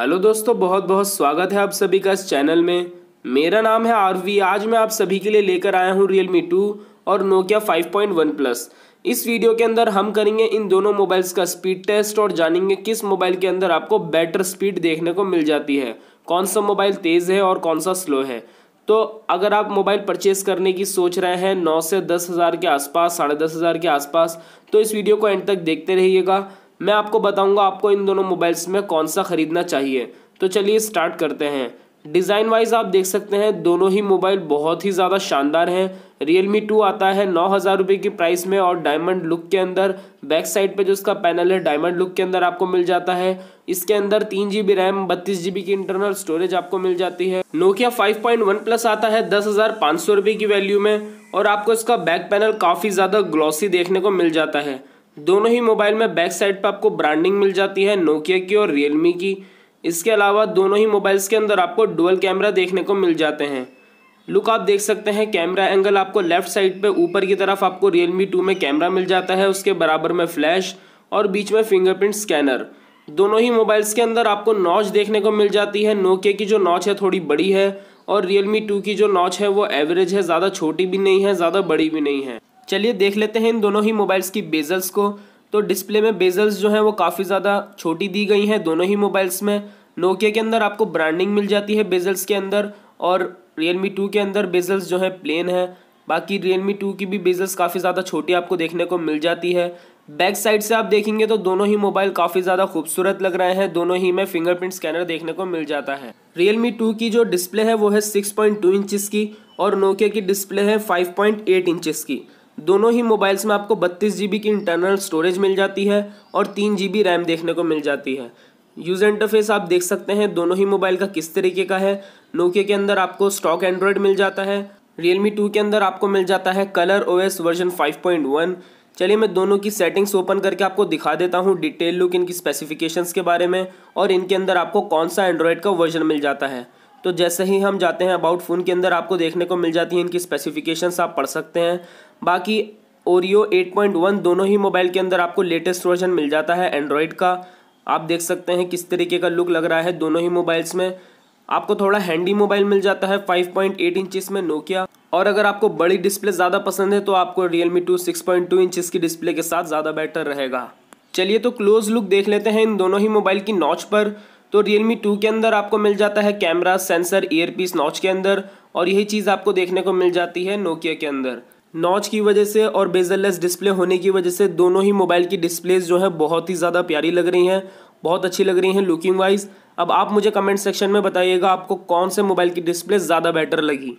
hello दोस्तों बहुत बहुत स्वागत है आप सभी का इस चैनल में मेरा नाम है आरवी आज मैं आप सभी के लिए लेकर आया हूँ रियलमी टू और नोकिया 5.1 प्लस इस वीडियो के अंदर हम करेंगे इन दोनों मोबाइल्स का स्पीड टेस्ट और जानेंगे किस मोबाइल के अंदर आपको बेटर स्पीड देखने को मिल जाती है कौन सा मोबाइल तेज़ है और कौन सा स्लो है तो अगर आप मोबाइल परचेस करने की सोच रहे हैं नौ से दस हज़ार के आसपास साढ़े दस हज़ार के आसपास तो इस वीडियो को एंड तक देखते रहिएगा मैं आपको बताऊंगा आपको इन दोनों मोबाइल्स में कौन सा ख़रीदना चाहिए तो चलिए स्टार्ट करते हैं डिज़ाइन वाइज आप देख सकते हैं दोनों ही मोबाइल बहुत ही ज़्यादा शानदार हैं रियलमी टू आता है नौ हज़ार रुपये की प्राइस में और डायमंड लुक के अंदर बैक साइड पे जो इसका पैनल है डायमंड लुक के अंदर आपको मिल जाता है इसके अंदर तीन जी बी रैम बत्तीस जी बी की इंटरनल स्टोरेज आपको मिल जाती है Nokia five point one plus आता है दस हज़ार पाँच सौ रुपये की वैल्यू में और आपको इसका बैक पैनल काफ़ी ज़्यादा ग्लॉसी देखने को मिल जाता है दोनों ही मोबाइल में बैक साइड पर आपको ब्रांडिंग मिल जाती है नोकिया की और रियलमी की इसके अलावा दोनों ही मोबाइल्स के अंदर आपको डुअल कैमरा देखने को मिल जाते हैं लुक आप देख सकते हैं कैमरा एंगल आपको लेफ्ट साइड पे ऊपर की तरफ आपको रियलमी टू में कैमरा मिल जाता है उसके बराबर में फ्लैश और बीच में फिंगरप्रिंट स्कैनर दोनों ही मोबाइल्स के अंदर आपको नॉच देखने को मिल जाती है नोकिया की जो नॉच है थोड़ी बड़ी है और रियलमी टू की जो नॉच है वो एवरेज है ज़्यादा छोटी भी नहीं है ज़्यादा बड़ी भी नहीं है चलिए देख लेते हैं इन दोनों ही मोबाइल्स की बेजल्स को तो डिस्प्ले में बेजल्स जो हैं वो काफ़ी ज़्यादा छोटी दी गई हैं दोनों ही मोबाइल्स में नोकिया के अंदर आपको ब्रांडिंग मिल जाती है बेजल्स के अंदर और रियलमी टू के अंदर बेजल्स जो है प्लेन है बाकी रियलमी टू की भी बेजल्स काफ़ी ज़्यादा छोटी आपको देखने को मिल जाती है बैक साइड से आप देखेंगे तो दोनों ही मोबाइल काफ़ी ज़्यादा खूबसूरत लग रहे हैं दोनों ही में फिंगरप्रिंट स्कैनर देखने को मिल जाता है रियलमी टू की जो डिस्प्ले है वो है सिक्स पॉइंट टू की और नोकिया की डिस्प्ले है फाइव पॉइंट एट की दोनों ही मोबाइल्स में आपको बत्तीस जी की इंटरनल स्टोरेज मिल जाती है और तीन जी रैम देखने को मिल जाती है यूज़ इंटरफेस आप देख सकते हैं दोनों ही मोबाइल का किस तरीके का है नोकिया के अंदर आपको स्टॉक एंड्रॉयड मिल जाता है रियलमी टू के अंदर आपको मिल जाता है कलर ओ वर्जन फाइव चलिए मैं दोनों की सेटिंग्स ओपन करके आपको दिखा देता हूँ डिटेल लुक इनकी स्पेसिफिकेशंस के बारे में और इनके अंदर आपको कौन सा एंड्रॉयड का वर्जन मिल जाता है तो जैसे ही हम जाते हैं अबाउट फ़ोन के अंदर आपको देखने को मिल जाती है इनकी स्पेसिफिकेशंस आप पढ़ सकते हैं बाकी ओरियो 8.1 दोनों ही मोबाइल के अंदर आपको लेटेस्ट वर्जन मिल जाता है एंड्रॉयड का आप देख सकते हैं किस तरीके का लुक लग रहा है दोनों ही मोबाइल्स में आपको थोड़ा हैंडी मोबाइल मिल जाता है फाइव पॉइंट में नोकिया और अगर आपको बड़ी डिस्प्ले ज़्यादा पसंद है तो आपको Realme two six point two की डिस्प्ले के साथ ज़्यादा बेटर रहेगा चलिए तो क्लोज लुक देख लेते हैं इन दोनों ही मोबाइल की नॉच पर तो Realme टू के अंदर आपको मिल जाता है कैमरा सेंसर ईयरपीस नॉच के अंदर और यही चीज़ आपको देखने को मिल जाती है नोकिया के अंदर नॉच की वजह से और बेजरलेस डिस्प्ले होने की वजह से दोनों ही मोबाइल की डिस्प्लेज जो है बहुत ही ज़्यादा प्यारी लग रही हैं बहुत अच्छी लग रही हैं लुकिंग वाइज अब आप मुझे कमेंट सेक्शन में बताइएगा आपको कौन से मोबाइल की डिस्प्ले ज़्यादा बेटर लगी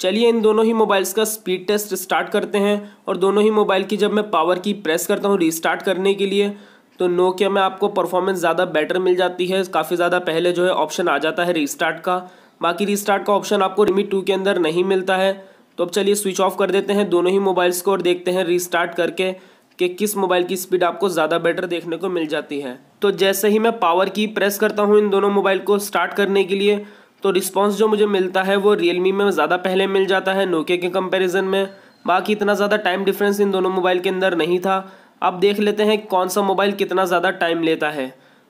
चलिए इन दोनों ही मोबाइल्स का स्पीड टेस्ट स्टार्ट करते हैं और दोनों ही मोबाइल की जब मैं पावर की प्रेस करता हूँ रिस्टार्ट करने के लिए तो नोकिया में आपको परफॉर्मेंस ज़्यादा बेटर मिल जाती है काफ़ी ज़्यादा पहले जो है ऑप्शन आ जाता है रीस्टार्ट का बाकी रीस्टार्ट का ऑप्शन आपको रिमी टू के अंदर नहीं मिलता है तो अब चलिए स्विच ऑफ कर देते हैं दोनों ही मोबाइल्स को और देखते हैं रीस्टार्ट करके कि किस मोबाइल की स्पीड आपको ज़्यादा बेटर देखने को मिल जाती है तो जैसे ही मैं पावर की प्रेस करता हूँ इन दोनों मोबाइल को स्टार्ट करने के लिए तो रिस्पॉन्स जो मुझे मिलता है वो रियलमी में ज़्यादा पहले मिल जाता है नोकिया के कंपेरिजन में बाकी इतना ज़्यादा टाइम डिफरेंस इन दोनों मोबाइल के अंदर नहीं था अब देख लेते हैं कौन सा मोबाइल कितना ज़्यादा टाइम लेता है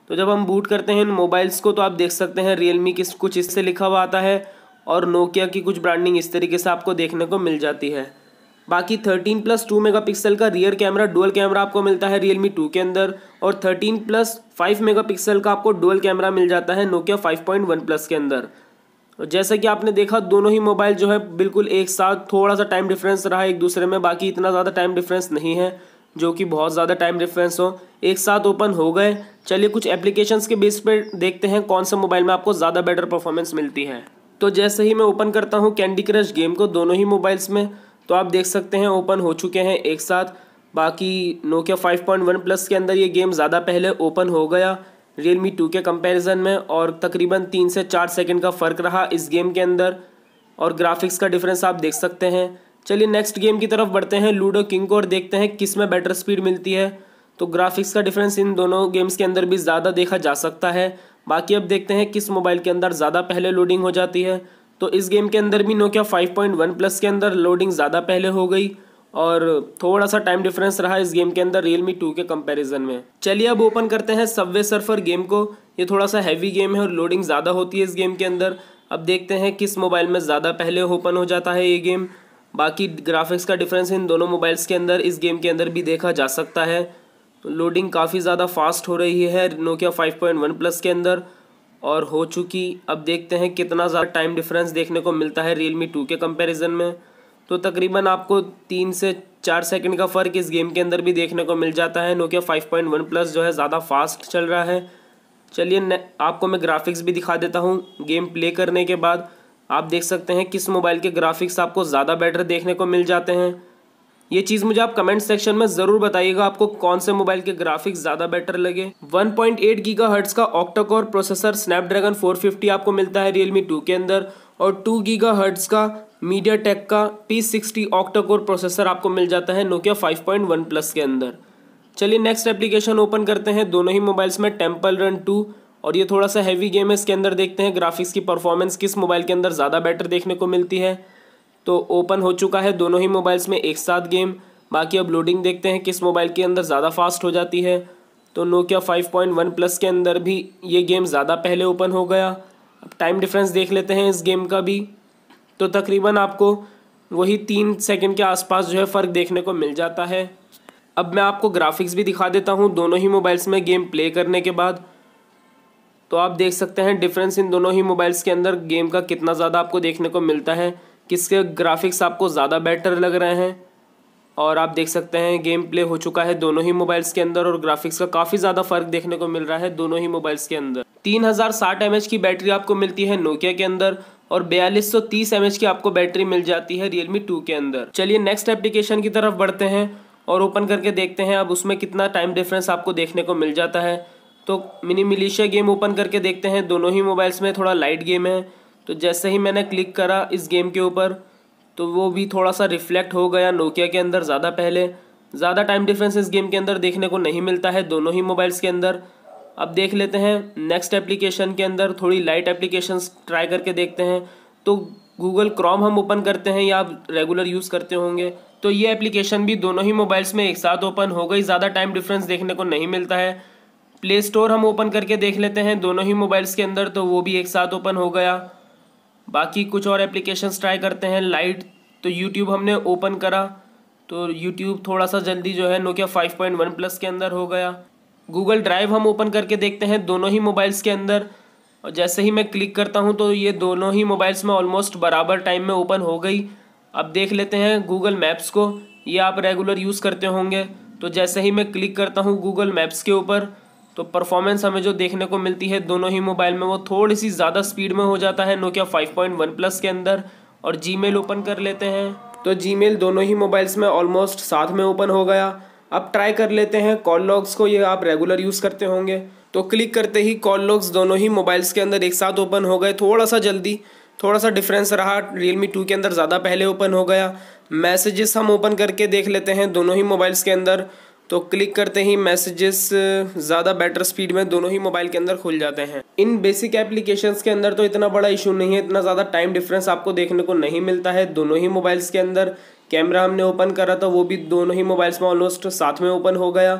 तो जब हम बूट करते हैं इन मोबाइल्स को तो आप देख सकते हैं रियलमी किस कुछ इससे लिखा हुआ आता है और नोकिया की कुछ ब्रांडिंग इस तरीके से आपको देखने को मिल जाती है बाकी 13 प्लस टू मेगापिक्सल का रियर कैमरा डुअल कैमरा आपको मिलता है मी टू के अंदर और 13 प्लस फाइव मेगापिक्सल का आपको डुअल कैमरा मिल जाता है नोकिया 5.1 प्लस के अंदर और जैसे कि आपने देखा दोनों ही मोबाइल जो है बिल्कुल एक साथ थोड़ा सा टाइम डिफरेंस रहा एक दूसरे में बाकी इतना ज़्यादा टाइम डिफरेंस नहीं है जो कि बहुत ज़्यादा टाइम डिफरेंस हो एक साथ ओपन हो गए चलिए कुछ एप्लीकेशंस के बेस पर देखते हैं कौन सा मोबाइल में आपको ज़्यादा बेटर परफॉर्मेंस मिलती है तो जैसे ही मैं ओपन करता हूँ कैंडी क्रश गेम को दोनों ही मोबाइल्स में तो आप देख सकते हैं ओपन हो चुके हैं एक साथ बाकी नोकिया वन प्लस के अंदर ये गेम ज़्यादा पहले ओपन हो गया रियलमी टू के कंपेरिजन में और तकरीबन तीन से चार सेकेंड का फ़र्क रहा इस गेम के अंदर और ग्राफिक्स का डिफरेंस आप देख सकते हैं चलिए नेक्स्ट गेम की तरफ बढ़ते हैं लूडो किंग को और देखते हैं किस में बेटर स्पीड मिलती है तो ग्राफिक्स का डिफरेंस इन दोनों गेम्स के अंदर भी ज़्यादा देखा जा सकता है बाकी अब देखते हैं किस मोबाइल के अंदर ज़्यादा पहले लोडिंग हो जाती है तो इस गेम के अंदर भी नोकिया 5.1 प्लस के अंदर लोडिंग ज़्यादा पहले हो गई और थोड़ा सा टाइम डिफरेंस रहा इस गेम के अंदर रियल मी टू के कंपैरिजन में चलिए अब ओपन करते हैं सबवे सर्फर गेम को ये थोड़ा सा हैवी गेम है और लोडिंग ज़्यादा होती है इस गेम के अंदर अब देखते हैं किस मोबाइल में ज़्यादा पहले ओपन हो जाता है ये गेम बाकी ग्राफिक्स का डिफरेंस इन दोनों मोबाइल्स के अंदर इस गेम के अंदर भी देखा जा सकता है लोडिंग काफ़ी ज़्यादा फास्ट हो रही है नोकिया 5.1 प्लस के अंदर और हो चुकी अब देखते हैं कितना ज़्यादा टाइम डिफरेंस देखने को मिलता है रियल मी टू के कंपेरिजन में तो तकरीबन आपको तीन से चार सेकेंड का फ़र्क इस गेम के अंदर भी देखने को मिल जाता है नोकिया वन प्लस जो है ज़्यादा फास्ट चल रहा है चलिए आपको मैं ग्राफिक्स भी दिखा देता हूँ गेम प्ले करने के बाद आप देख सकते हैं किस मोबाइल के ग्राफिक्स आपको ज़्यादा बेटर देखने को मिल जाते हैं ये चीज़ मुझे आप कमेंट सेक्शन में ज़रूर बताइएगा आपको कौन से मोबाइल के ग्राफिक्स ज़्यादा बेटर लगे 1.8 पॉइंट का ऑक्टोकोर प्रोसेसर स्नैपड्रैगन 450 आपको मिलता है रियलमी 2 के अंदर और 2 गीगा का मीडिया टेक का टी सिक्सटी ऑक्टोकोर प्रोसेसर आपको मिल जाता है नोकिया 5.1 प्लस के अंदर चलिए नेक्स्ट एप्लीकेशन ओपन करते हैं दोनों ही मोबाइल्स में टेम्पल रन टू और ये थोड़ा सा हैवी गेम है इसके अंदर देखते हैं ग्राफिक्स की परफॉर्मेंस किस मोबाइल के अंदर ज़्यादा बेटर देखने को मिलती है तो ओपन हो चुका है दोनों ही मोबाइल्स में एक साथ गेम बाकी अब लोडिंग देखते हैं किस मोबाइल के अंदर ज़्यादा फास्ट हो जाती है तो नोकिया 5.1 प्लस के अंदर भी ये गेम ज़्यादा पहले ओपन हो गया अब टाइम डिफरेंस देख लेते हैं इस गेम का भी तो तकरीबन आपको वही तीन सेकेंड के आसपास जो है फ़र्क देखने को मिल जाता है अब मैं आपको ग्राफिक्स भी दिखा देता हूँ दोनों ही मोबाइल्स में गेम प्ले करने के बाद तो आप देख सकते हैं डिफरेंस इन दोनों ही मोबाइल्स के अंदर गेम का कितना ज़्यादा आपको देखने को मिलता है किसके ग्राफिक्स आपको ज़्यादा बेटर लग रहे हैं और आप देख सकते हैं गेम प्ले हो चुका है दोनों ही मोबाइल्स के अंदर और ग्राफिक्स का काफ़ी ज़्यादा फर्क देखने को मिल रहा है दोनों ही मोबाइल्स के अंदर तीन हज़ार साठ एम एच की बैटरी आपको मिलती है नोकिया के अंदर और बयालीस सौ तीस की आपको बैटरी मिल जाती है रियलमी टू के अंदर चलिए नेक्स्ट एप्लीकेशन की तरफ बढ़ते हैं और ओपन करके देखते हैं अब उसमें कितना टाइम डिफरेंस आपको देखने को मिल जाता है तो मिनी मिलिशिया गेम ओपन करके देखते हैं दोनों ही मोबाइल्स में थोड़ा लाइट गेम है तो जैसे ही मैंने क्लिक करा इस गेम के ऊपर तो वो भी थोड़ा सा रिफ्लेक्ट हो गया नोकिया के अंदर ज़्यादा पहले ज़्यादा टाइम डिफरेंस इस गेम के अंदर देखने को नहीं मिलता है दोनों ही मोबाइल्स के अंदर अब देख लेते हैं नेक्स्ट एप्लीकेशन के अंदर थोड़ी लाइट एप्लीकेशन ट्राई करके देखते हैं तो गूगल क्रोम हम ओपन करते हैं या आप रेगुलर यूज़ करते होंगे तो ये एप्लीकेशन भी दोनों ही मोबाइल्स में एक साथ ओपन हो गई ज़्यादा टाइम डिफरेंस देखने को नहीं मिलता है प्ले स्टोर हम ओपन करके देख लेते हैं दोनों ही मोबाइल्स के अंदर तो वो भी एक साथ ओपन हो गया बाकी कुछ और एप्लीकेशंस ट्राई करते हैं लाइट तो यूट्यूब हमने ओपन करा तो यूट्यूब थोड़ा सा जल्दी जो है Nokia five point one plus के अंदर हो गया गूगल ड्राइव हम ओपन करके देखते हैं दोनों ही मोबाइल्स के अंदर और जैसे ही मैं क्लिक करता हूँ तो ये दोनों ही मोबाइल्स में ऑलमोस्ट बराबर टाइम में ओपन हो गई अब देख लेते हैं गूगल मैप्स को ये आप रेगुलर यूज़ करते होंगे तो जैसे ही मैं क्लिक करता हूँ गूगल मैप्स के ऊपर तो परफॉर्मेंस हमें जो देखने को मिलती है दोनों ही मोबाइल में वो थोड़ी सी ज़्यादा स्पीड में हो जाता है नोकिया 5.1 प्लस के अंदर और जी ओपन कर लेते हैं तो जी दोनों ही मोबाइल्स में ऑलमोस्ट साथ में ओपन हो गया अब ट्राई कर लेते हैं कॉल लॉग्स को ये आप रेगुलर यूज़ करते होंगे तो क्लिक करते ही कॉल लॉग्स दोनों ही मोबाइल्स के अंदर एक साथ ओपन हो गए थोड़ा सा जल्दी थोड़ा सा डिफरेंस रहा रियलमी टू के अंदर ज़्यादा पहले ओपन हो गया मैसेजेस हम ओपन करके देख लेते हैं दोनों ही मोबाइल्स के अंदर तो क्लिक करते ही मैसेजेस uh, ज़्यादा बेटर स्पीड में दोनों ही मोबाइल के अंदर खुल जाते हैं इन बेसिक एप्लीकेशंस के अंदर तो इतना बड़ा इशू नहीं है इतना ज़्यादा टाइम डिफरेंस आपको देखने को नहीं मिलता है दोनों ही मोबाइल्स के अंदर कैमरा हमने ओपन करा तो वो भी दोनों ही मोबाइल्स में ऑलमोस्ट साथ में ओपन हो गया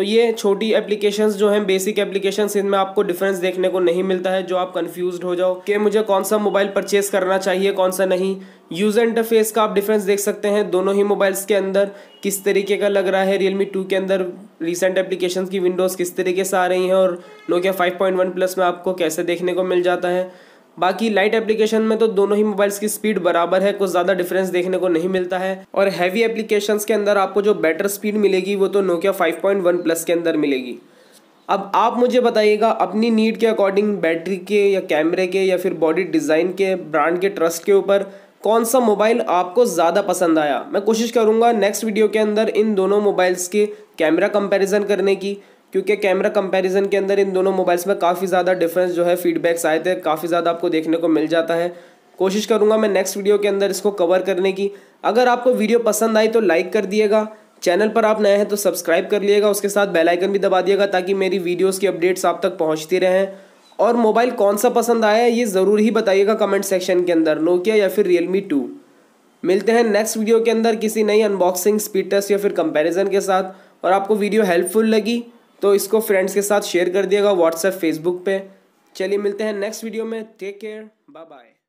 तो ये छोटी एप्लीकेशंस जो हैं बेसिक एप्लीकेशंस इनमें आपको डिफरेंस देखने को नहीं मिलता है जो आप कन्फ्यूज हो जाओ कि मुझे कौन सा मोबाइल परचेस करना चाहिए कौन सा नहीं यूज़र इंटरफेस का आप डिफरेंस देख सकते हैं दोनों ही मोबाइल्स के अंदर किस तरीके का लग रहा है रियलमी टू के अंदर रिसेंट एप्लीकेशन की विंडोज़ किस तरीके से आ रही हैं और Nokia five point one plus में आपको कैसे देखने को मिल जाता है बाकी लाइट एप्लीकेशन में तो दोनों ही मोबाइल्स की स्पीड बराबर है कुछ ज़्यादा डिफरेंस देखने को नहीं मिलता है और हैवी एप्लीकेशन के अंदर आपको जो बेटर स्पीड मिलेगी वो तो Nokia five point one plus के अंदर मिलेगी अब आप मुझे बताइएगा अपनी नीड के अकॉर्डिंग बैटरी के या कैमरे के या फिर बॉडी डिज़ाइन के ब्रांड के ट्रस्ट के ऊपर कौन सा मोबाइल आपको ज़्यादा पसंद आया मैं कोशिश करूँगा नेक्स्ट वीडियो के अंदर इन दोनों मोबाइल्स के कैमरा कंपैरिजन करने की क्योंकि कैमरा कंपैरिजन के अंदर इन दोनों मोबाइल्स में काफ़ी ज़्यादा डिफरेंस जो है फीडबैक्स आए थे काफ़ी ज़्यादा आपको देखने को मिल जाता है कोशिश करूँगा मैं नेक्स्ट वीडियो के अंदर इसको कवर करने की अगर आपको वीडियो पसंद आई तो लाइक कर दिएगा चैनल पर आप नए हैं तो सब्सक्राइब कर लिएगा उसके साथ बेल आइकन भी दबा दिएगा ताकि मेरी वीडियोस की अपडेट्स आप तक पहुंचती रहें और मोबाइल कौन सा पसंद आया है ये ज़रूर ही बताइएगा कमेंट सेक्शन के अंदर नोकिया या फिर रियलमी टू मिलते हैं नेक्स्ट वीडियो के अंदर किसी नई अनबॉक्सिंग स्पीड टेस्ट या फिर कंपैरिजन के साथ और आपको वीडियो हेल्पफुल लगी तो इसको फ्रेंड्स के साथ शेयर कर दिएगा व्हाट्सएप फेसबुक पे चलिए मिलते हैं नेक्स्ट वीडियो में टेक केयर बाय बाय